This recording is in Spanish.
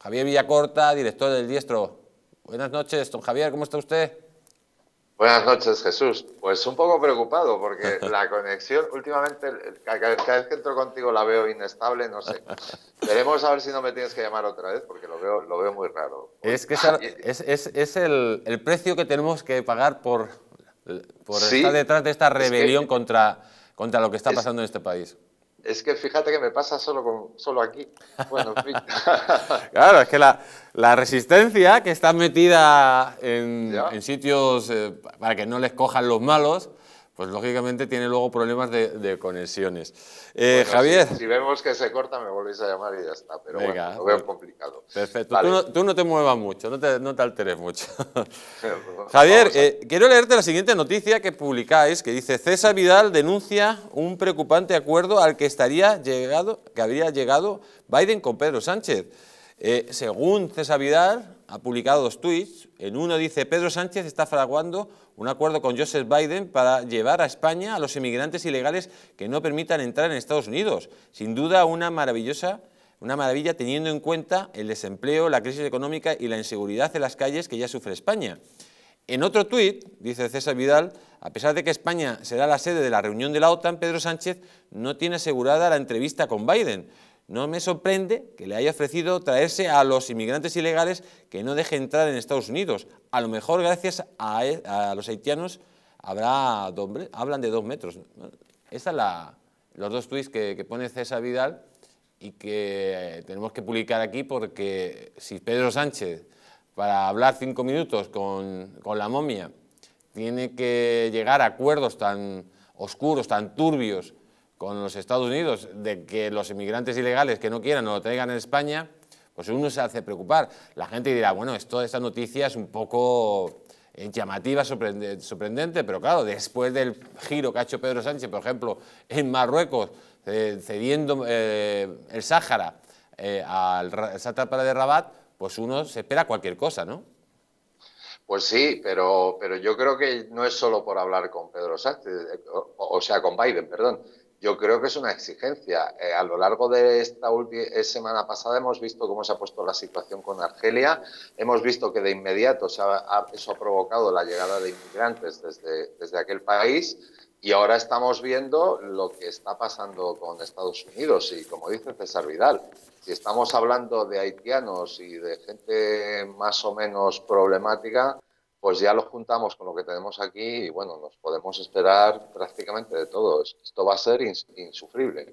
Javier Villacorta, director del Diestro. Buenas noches, don Javier, ¿cómo está usted? Buenas noches, Jesús. Pues un poco preocupado porque la conexión últimamente, cada vez que entro contigo la veo inestable, no sé. Veremos a ver si no me tienes que llamar otra vez porque lo veo, lo veo muy raro. Es que pues, ah, es, es, el, el, precio que tenemos que pagar por, por estar detrás de esta rebelión contra, contra lo que está pasando en este país. Es que fíjate que me pasa solo, solo aquí. Bueno, claro, es que la, resistencia que está metida en, sitios eh, para que no les cojan los malos, pues lógicamente tiene luego problemas de, conexiones. Eh, Javier. Si, vemos que se corta, me volvéis a llamar y ya está, pero bueno, lo veo pues, complicado. Perfecto. Tú, no, te muevas mucho, no te, alteres mucho. Javier, eh, quiero leerte la siguiente noticia que publicáis, que dice César Vidal denuncia un preocupante acuerdo al que estaría llegado, que habría llegado Biden con Pedro Sánchez. Eh, según César Vidal, ha publicado dos tweets. En uno dice, Pedro Sánchez está fraguando un acuerdo con Joseph Biden para llevar a España a los inmigrantes ilegales que no permitan entrar en Estados Unidos. Sin duda una maravillosa, una maravilla teniendo en cuenta el desempleo, la crisis económica y la inseguridad en las calles que ya sufre España. En otro tweet, dice César Vidal, a pesar de que España será la sede de la reunión de la OTAN, Pedro Sánchez no tiene asegurada la entrevista con Biden. No me sorprende que le haya ofrecido traerse a los inmigrantes ilegales que no deje entrar en Estados Unidos. A lo mejor gracias a, e, los haitianos habrá hablan de dos metros. Estos son los dos tweets que, pone César Vidal y que eh, tenemos que publicar aquí porque si Pedro Sánchez, para hablar cinco minutos con la momia, tiene que llegar a acuerdos tan oscuros, tan turbios, con los Estados Unidos de que los inmigrantes ilegales que no quieran no lo traigan a España, pues uno se hace preocupar. La gente dirá, bueno, toda esta noticia es un poco eh, llamativa, sorprendente, pero claro, después del giro que ha hecho Pedro Sánchez, por ejemplo, en Marruecos, eh, cediendo eh, el Sáhara al sátrapa de Rabat, pues uno se espera cualquier cosa, ¿no? Pues sí, pero, pero yo creo que no es solo por hablar con Pedro Sánchez, o sea, con Biden, perdón yo creo que es una exigencia. Eh, a lo largo de esta eh, semana pasada hemos visto cómo se ha puesto la situación con Argelia, hemos visto que de inmediato eso ha provocado la llegada de inmigrantes desde aquel país y ahora estamos viendo lo que está pasando con Estados Unidos y, como dice César Vidal, si estamos hablando de haitianos y de gente más o menos problemática, pues ya lo juntamos con lo que tenemos aquí y bueno, nos podemos esperar prácticamente de todo. Esto va a ser insufrible.